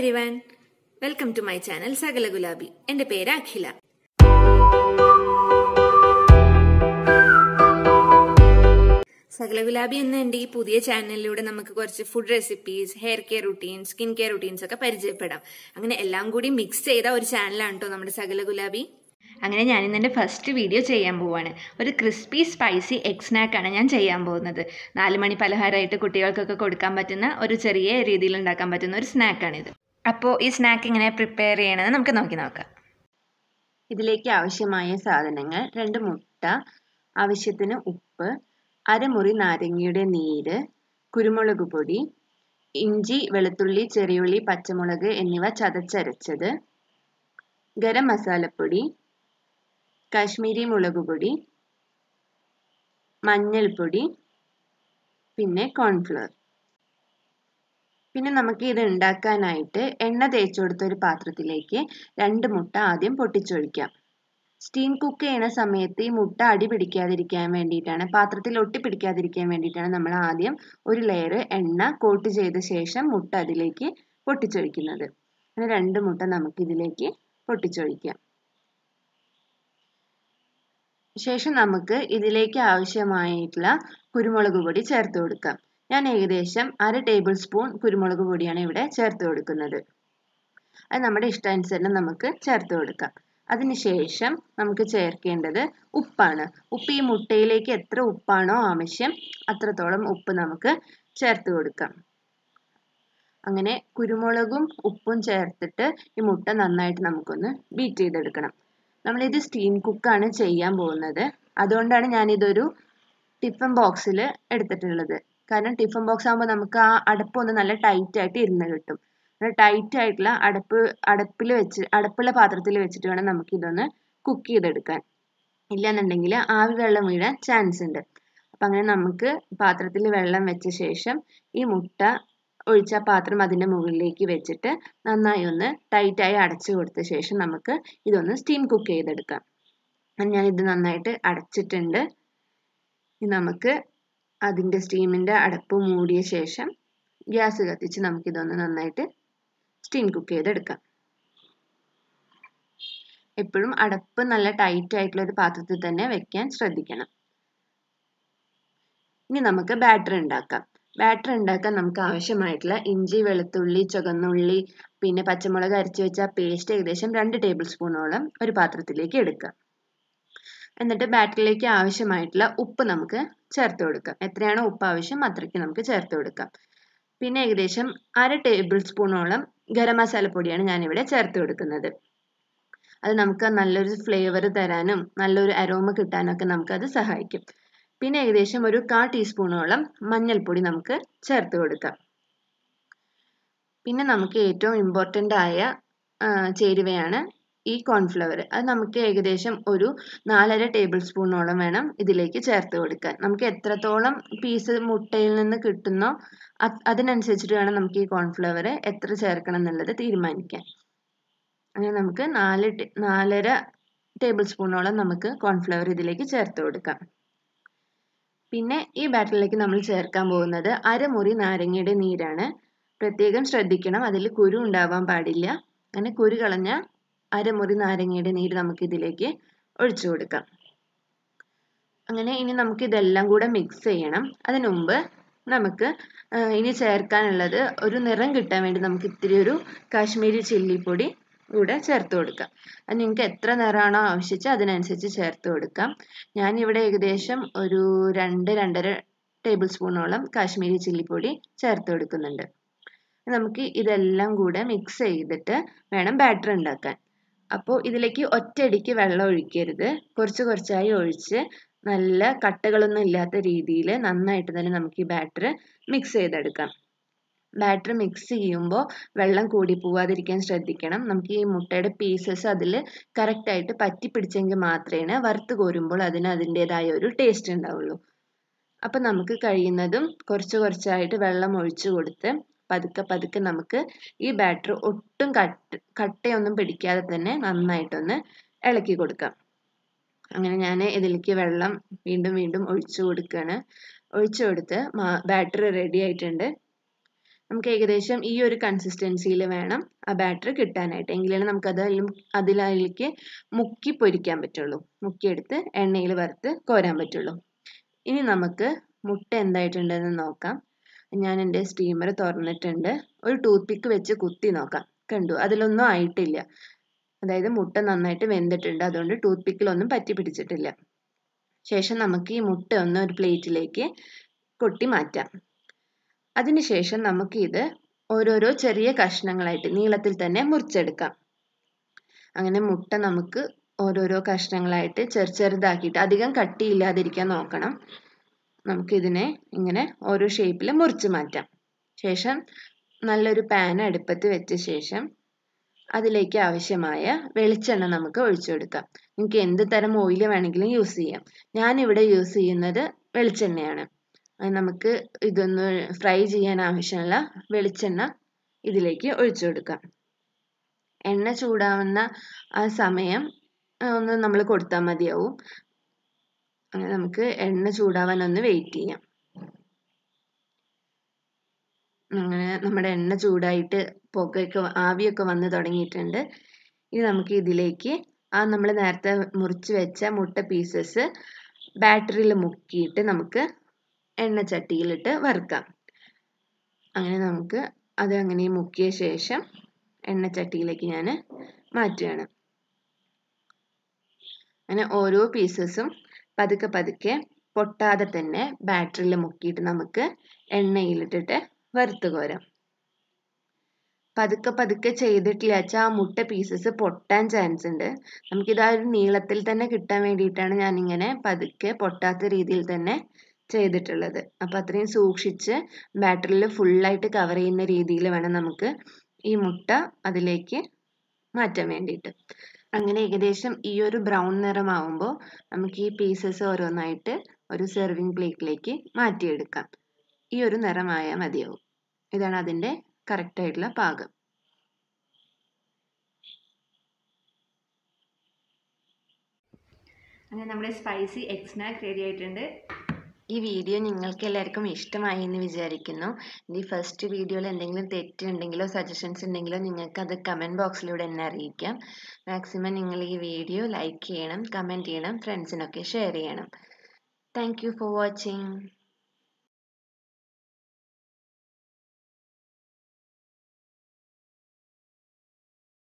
every everyone welcome to my channel Sakala Gulabi എന്റെ പേര് അഖില സകല ഗുലാബി എന്ന എന്റെ ഈ പുതിയ ചാനലിലൂടെ നമുക്ക് കുറച്ച് food recipes hair care routines skin care routines ഒക്കെ പരിചയപ്പെടാം അങ്ങനെ എല്ലാം കൂടി മിക്സ് ചെയ്ത ഒരു ചാനലാണ് കേട്ടോ നമ്മുടെ സകല ഗുലാബി അങ്ങനെ ഞാൻ ഇന്ന് എൻ്റെ ഫസ്റ്റ് വീഡിയോ ചെയ്യാൻ പോവാണ് ഒരു ക്രിസ്പി സ്പൈസി എഗ് സ്നാക്കാണ് ഞാൻ ചെയ്യാൻ പോകുന്നത് നാല് മണി പലഹാരമായിട്ട് കുട്ടികൾക്കൊക്കെ കൊടുക്കാൻ പറ്റുന്ന ഒരു ചെറിയ രീതിയിൽ ഉണ്ടാക്കാൻ പറ്റുന്ന ഒരു സ്നാക്കാണിത് അപ്പോൾ ഈ സ്നാക്ക് എങ്ങനെ പ്രിപ്പയർ ചെയ്യണമെന്ന് നമുക്ക് നോക്കി നോക്കാം ഇതിലേക്ക് ആവശ്യമായ സാധനങ്ങൾ രണ്ട് മുട്ട ആവശ്യത്തിന് ഉപ്പ് അരമുറി നാരങ്ങയുടെ നീര് കുരുമുളക് പൊടി ഇഞ്ചി വെളുത്തുള്ളി ചെറിയുള്ളി പച്ചമുളക് എന്നിവ ചതച്ചരച്ചത് ഗരം മസാലപ്പൊടി കാശ്മീരി മുളക് പൊടി മഞ്ഞൾപ്പൊടി പിന്നെ കോൺഫ്ലവർ പിന്നെ നമുക്ക് ഇത് ഉണ്ടാക്കാനായിട്ട് എണ്ണ തേച്ച് കൊടുത്ത ഒരു പാത്രത്തിലേക്ക് രണ്ട് മുട്ട ആദ്യം പൊട്ടിച്ചൊഴിക്കാം സ്റ്റീം കുക്ക് ചെയ്യുന്ന സമയത്ത് ഈ മുട്ട അടി പിടിക്കാതിരിക്കാൻ വേണ്ടിയിട്ടാണ് പാത്രത്തിൽ ഒട്ടിപ്പിടിക്കാതിരിക്കാൻ വേണ്ടിയിട്ടാണ് നമ്മൾ ആദ്യം ഒരു ലെയർ എണ്ണ കോട്ട് ചെയ്ത ശേഷം മുട്ട അതിലേക്ക് പൊട്ടിച്ചൊഴിക്കുന്നത് അങ്ങനെ രണ്ട് മുട്ട നമുക്ക് ഇതിലേക്ക് പൊട്ടിച്ചൊഴിക്കാം ശേഷം നമുക്ക് ഇതിലേക്ക് ആവശ്യമായിട്ടുള്ള കുരുമുളക് പൊടി ചേർത്ത് കൊടുക്കാം ഞാൻ ഏകദേശം അര ടേബിൾ സ്പൂൺ കുരുമുളക് പൊടിയാണ് ഇവിടെ ചേർത്ത് കൊടുക്കുന്നത് അത് നമ്മുടെ ഇഷ്ടാനുസരണം നമുക്ക് ചേർത്ത് കൊടുക്കാം അതിനുശേഷം നമുക്ക് ചേർക്കേണ്ടത് ഉപ്പാണ് ഉപ്പ് ഈ മുട്ടയിലേക്ക് എത്ര ഉപ്പാണോ ആവശ്യം അത്രത്തോളം ഉപ്പ് നമുക്ക് ചേർത്ത് കൊടുക്കാം അങ്ങനെ കുരുമുളകും ഉപ്പും ചേർത്തിട്ട് ഈ മുട്ട നന്നായിട്ട് നമുക്കൊന്ന് ബീറ്റ് ചെയ്തെടുക്കണം നമ്മളിത് സ്റ്റീം കുക്കാണ് ചെയ്യാൻ പോകുന്നത് അതുകൊണ്ടാണ് ഞാനിതൊരു ടിഫൻ ബോക്സിൽ എടുത്തിട്ടുള്ളത് കാരണം ടിഫിൻ ബോക്സ് ആകുമ്പോൾ നമുക്ക് ആ അടപ്പൊന്ന് നല്ല ടൈറ്റ് ആയിട്ട് ഇരുന്ന് കിട്ടും ടൈറ്റ് ആയിട്ടുള്ള അടപ്പ് അടപ്പിൽ വെച്ച് അടപ്പുള്ള പാത്രത്തിൽ വെച്ചിട്ട് വേണം നമുക്ക് ഇതൊന്ന് കുക്ക് ചെയ്തെടുക്കാൻ ഇല്ലാന്നുണ്ടെങ്കിൽ ആവി വെള്ളം വീഴാൻ ചാൻസ് ഉണ്ട് അപ്പം അങ്ങനെ നമുക്ക് പാത്രത്തിൽ വെള്ളം വെച്ച ശേഷം ഈ മുട്ട ഒഴിച്ച പാത്രം അതിൻ്റെ മുകളിലേക്ക് വെച്ചിട്ട് നന്നായി ഒന്ന് ടൈറ്റായി അടച്ചു കൊടുത്ത ശേഷം നമുക്ക് ഇതൊന്ന് സ്റ്റീം കുക്ക് ചെയ്തെടുക്കാം ഞാൻ ഇത് നന്നായിട്ട് അടച്ചിട്ടുണ്ട് നമുക്ക് അതിൻ്റെ സ്റ്റീമിൻ്റെ അടപ്പ് മൂടിയ ശേഷം ഗ്യാസ് കത്തിച്ച് നമുക്കിതൊന്ന് നന്നായിട്ട് സ്റ്റീം കുക്ക് ചെയ്തെടുക്കാം എപ്പോഴും അടപ്പ് നല്ല ടൈറ്റ് ആയിട്ടുള്ള ഒരു പാത്രത്തിൽ തന്നെ വെക്കാൻ ശ്രദ്ധിക്കണം ഇനി നമുക്ക് ബാറ്റർ ഉണ്ടാക്കാം ബാറ്റർ ഉണ്ടാക്കാൻ നമുക്ക് ആവശ്യമായിട്ടുള്ള ഇഞ്ചി വെളുത്തുള്ളി ചുവന്നുള്ളി പിന്നെ പച്ചമുളക് അരച്ച് വെച്ച പേസ്റ്റ് ഏകദേശം രണ്ട് ടേബിൾ സ്പൂണോളം ഒരു പാത്രത്തിലേക്ക് എടുക്കുക എന്നിട്ട് ബാറ്ററിലേക്ക് ആവശ്യമായിട്ടുള്ള ഉപ്പ് നമുക്ക് ചേർത്ത് കൊടുക്കാം എത്രയാണോ ഉപ്പ് ആവശ്യം അത്രയ്ക്ക് നമുക്ക് ചേർത്ത് കൊടുക്കാം പിന്നെ ഏകദേശം അര ടേബിൾ സ്പൂണോളം ഗരം മസാലപ്പൊടിയാണ് ഞാനിവിടെ ചേർത്ത് കൊടുക്കുന്നത് അത് നമുക്ക് നല്ലൊരു ഫ്ലേവർ തരാനും നല്ലൊരു അരോമ കിട്ടാനൊക്കെ നമുക്കത് സഹായിക്കും പിന്നെ ഏകദേശം ഒരു കാ ടീസ്പൂണോളം മഞ്ഞൾപ്പൊടി നമുക്ക് ചേർത്ത് കൊടുക്കാം പിന്നെ നമുക്ക് ഏറ്റവും ഇമ്പോർട്ടൻ്റ് ആയ ചേരുവയാണ് ഈ കോൺഫ്ലവർ അത് നമുക്ക് ഏകദേശം ഒരു നാലര ടേബിൾ സ്പൂണോളം വേണം ഇതിലേക്ക് ചേർത്ത് കൊടുക്കാൻ നമുക്ക് എത്രത്തോളം പീസ് മുട്ടയിൽ നിന്ന് കിട്ടുന്നോ അതിനനുസരിച്ചിട്ട് വേണം നമുക്ക് ഈ കോൺഫ്ലവർ എത്ര ചേർക്കണം എന്നുള്ളത് തീരുമാനിക്കാൻ അങ്ങനെ നമുക്ക് നാല് നാലര ടേബിൾ സ്പൂണോളം നമുക്ക് കോൺഫ്ലവർ ഇതിലേക്ക് ചേർത്ത് കൊടുക്കാം പിന്നെ ഈ ബാറ്ററിലേക്ക് നമ്മൾ ചേർക്കാൻ പോകുന്നത് അരമുറി നാരങ്ങയുടെ നീരാണ് പ്രത്യേകം ശ്രദ്ധിക്കണം അതിൽ കുരു ഉണ്ടാവാൻ പാടില്ല അങ്ങനെ കുരു കളഞ്ഞാൽ അരമുറി നാരങ്ങയുടെ നീര് നമുക്ക് ഇതിലേക്ക് ഒഴിച്ചു കൊടുക്കാം അങ്ങനെ ഇനി നമുക്ക് ഇതെല്ലാം കൂടെ മിക്സ് ചെയ്യണം അതിനുമുമ്പ് മുമ്പ് നമുക്ക് ഇനി ചേർക്കാനുള്ളത് ഒരു നിറം കിട്ടാൻ വേണ്ടി നമുക്ക് ഇത്തിരി ഒരു കാശ്മീരി ചില്ലിപ്പൊടി കൂടെ ചേർത്ത് കൊടുക്കാം അത് നിങ്ങൾക്ക് എത്ര നിറമാണോ ആവശ്യിച്ച് അതിനനുസരിച്ച് ചേർത്ത് കൊടുക്കാം ഞാനിവിടെ ഏകദേശം ഒരു രണ്ട് രണ്ടര ടേബിൾ സ്പൂണോളം കാശ്മീരി ചില്ലിപ്പൊടി ചേർത്ത് കൊടുക്കുന്നുണ്ട് നമുക്ക് ഇതെല്ലാം കൂടെ മിക്സ് ചെയ്തിട്ട് വേണം ബാറ്റർ ഉണ്ടാക്കാൻ അപ്പോൾ ഇതിലേക്ക് ഒറ്റയടിക്ക് വെള്ളം ഒഴിക്കരുത് കുറച്ച് കുറച്ചായി ഒഴിച്ച് നല്ല കട്ടകളൊന്നും ഇല്ലാത്ത രീതിയിൽ നന്നായിട്ട് തന്നെ നമുക്ക് ഈ ബാറ്റർ മിക്സ് ചെയ്തെടുക്കാം ബാറ്റർ മിക്സ് ചെയ്യുമ്പോൾ വെള്ളം കൂടി പോവാതിരിക്കാൻ ശ്രദ്ധിക്കണം നമുക്ക് ഈ മുട്ടയുടെ പീസസ് അതിൽ കറക്റ്റായിട്ട് പറ്റി പിടിച്ചെങ്കിൽ മാത്രമേ വറുത്ത് കോരുമ്പോൾ അതിന് അതിൻ്റേതായ ഒരു ടേസ്റ്റ് ഉണ്ടാവുള്ളൂ അപ്പം നമുക്ക് കഴിയുന്നതും കുറച്ച് കുറച്ചായിട്ട് വെള്ളം ഒഴിച്ചു കൊടുത്ത് പതുക്കെ പതുക്കെ നമുക്ക് ഈ ബാറ്റർ ഒട്ടും കട്ട് കട്ടയൊന്നും പിടിക്കാതെ തന്നെ നന്നായിട്ടൊന്ന് ഇളക്കി കൊടുക്കാം അങ്ങനെ ഞാൻ ഇതിലേക്ക് വെള്ളം വീണ്ടും വീണ്ടും ഒഴിച്ചു കൊടുക്കുകയാണ് ഒഴിച്ചു കൊടുത്ത് ബാറ്റർ റെഡി ആയിട്ടുണ്ട് നമുക്ക് ഏകദേശം ഈ ഒരു കൺസിസ്റ്റൻസിയിൽ വേണം ആ ബാറ്റർ കിട്ടാനായിട്ട് എങ്കിലാണ് നമുക്കത് അതിലേക്ക് മുക്കി പൊരിക്കാൻ പറ്റുള്ളൂ മുക്കിയെടുത്ത് എണ്ണയിൽ വറുത്ത് കോരാൻ പറ്റുള്ളൂ ഇനി നമുക്ക് മുട്ട എന്തായിട്ടുണ്ടെന്ന് നോക്കാം ഞാൻ എൻ്റെ സ്റ്റീമർ തുറന്നിട്ടുണ്ട് ഒരു ടൂത്ത് പിക്ക് വെച്ച് കുത്തി നോക്കാം കണ്ടു അതിലൊന്നും ആയിട്ടില്ല അതായത് മുട്ട നന്നായിട്ട് വെന്തിട്ടുണ്ട് അതുകൊണ്ട് ടൂത്ത് പിക്കിലൊന്നും പറ്റി പിടിച്ചിട്ടില്ല ശേഷം നമുക്ക് ഈ മുട്ട ഒന്ന് ഒരു പ്ലേറ്റിലേക്ക് കൊട്ടി മാറ്റാം അതിനുശേഷം നമുക്കിത് ഓരോരോ ചെറിയ കഷ്ണങ്ങളായിട്ട് നീളത്തിൽ തന്നെ മുറിച്ചെടുക്കാം അങ്ങനെ മുട്ട നമുക്ക് ഓരോരോ കഷ്ണങ്ങളായിട്ട് ചെറു ചെറുതാക്കിയിട്ട് അധികം കട്ടിയില്ലാതിരിക്കാൻ നോക്കണം നമുക്കിതിനെ ഇങ്ങനെ ഓരോ ഷേപ്പിൽ മുറിച്ച് മാറ്റാം ശേഷം നല്ലൊരു പാൻ അടുപ്പത്ത് വെച്ച ശേഷം അതിലേക്ക് ആവശ്യമായ വെളിച്ചെണ്ണ നമുക്ക് ഒഴിച്ചു കൊടുക്കാം നിങ്ങൾക്ക് എന്ത് തരം ഓയിൽ വേണമെങ്കിലും യൂസ് ചെയ്യാം ഞാനിവിടെ യൂസ് ചെയ്യുന്നത് വെളിച്ചെണ്ണയാണ് നമുക്ക് ഇതൊന്ന് ഫ്രൈ ചെയ്യാൻ ആവശ്യമുള്ള വെളിച്ചെണ്ണ ഇതിലേക്ക് ഒഴിച്ചു കൊടുക്കാം എണ്ണ ചൂടാവുന്ന ആ സമയം ഒന്ന് നമ്മൾ കൊടുത്താൽ മതിയാവും അങ്ങനെ നമുക്ക് എണ്ണ ചൂടാവാൻ ഒന്ന് വെയിറ്റ് ചെയ്യാം അങ്ങനെ നമ്മുടെ എണ്ണ ചൂടായിട്ട് പുകയൊക്കെ ആവിയൊക്കെ വന്ന് തുടങ്ങിയിട്ടുണ്ട് ഇനി നമുക്ക് ഇതിലേക്ക് ആ നമ്മൾ നേരത്തെ മുറിച്ച് വെച്ച മുട്ട പീസസ് ബാറ്ററിയിൽ മുക്കിയിട്ട് നമുക്ക് എണ്ണ ചട്ടിയിലിട്ട് വറുക്കാം അങ്ങനെ നമുക്ക് അത് അങ്ങനെ മുക്കിയ ശേഷം എണ്ണ ചട്ടിയിലേക്ക് ഞാൻ മാറ്റുകയാണ് അങ്ങനെ ഓരോ പീസസും പതുക്കെ പതുക്കെ പൊട്ടാതെ തന്നെ ബാറ്ററിൽ മുക്കിയിട്ട് നമുക്ക് എണ്ണയിലിട്ടിട്ട് വറുത്ത് കോരാം പതുക്കെ പതുക്കെ ചെയ്തിട്ടില്ല വെച്ചാൽ ആ മുട്ട പീസസ് പൊട്ടാൻ ചാൻസ് ഉണ്ട് നമുക്കിത് ആ ഒരു നീളത്തിൽ തന്നെ കിട്ടാൻ വേണ്ടിയിട്ടാണ് ഞാനിങ്ങനെ പതുക്കെ പൊട്ടാത്ത രീതിയിൽ തന്നെ ചെയ്തിട്ടുള്ളത് അപ്പം അത്രയും സൂക്ഷിച്ച് ബാറ്ററിൽ ഫുള്ളായിട്ട് കവർ ചെയ്യുന്ന രീതിയിൽ വേണം നമുക്ക് ഈ മുട്ട അതിലേക്ക് മാറ്റാൻ വേണ്ടിയിട്ട് അങ്ങനെ ഏകദേശം ഈ ഒരു ബ്രൗൺ നിറമാവുമ്പോൾ നമുക്ക് ഈ പീസസ് ഓരോന്നായിട്ട് ഒരു സെർവിങ് പ്ലേറ്റിലേക്ക് മാറ്റിയെടുക്കാം ഈ ഒരു നിറമായാൽ മതിയാവും ഇതാണ് അതിൻ്റെ കറക്റ്റായിട്ടുള്ള പാകം അങ്ങനെ നമ്മുടെ സ്പൈസി എക്സ്നാക്ക് റെഡി ആയിട്ടുണ്ട് ഈ വീഡിയോ നിങ്ങൾക്ക് എല്ലാവർക്കും ഇഷ്ടമായി എന്ന് വിചാരിക്കുന്നു ഈ ഫസ്റ്റ് വീഡിയോയിൽ എന്തെങ്കിലും തെറ്റുണ്ടെങ്കിലോ സജഷൻസ് ഉണ്ടെങ്കിലോ നിങ്ങൾക്ക് അത് കമൻറ്റ് ബോക്സിലൂടെ എന്നെ അറിയിക്കാം മാക്സിമം നിങ്ങൾ ഈ വീഡിയോ ലൈക്ക് ചെയ്യണം കമൻറ്റ് ചെയ്യണം ഫ്രണ്ട്സിനൊക്കെ ഷെയർ ചെയ്യണം താങ്ക് ഫോർ വാച്ചിങ്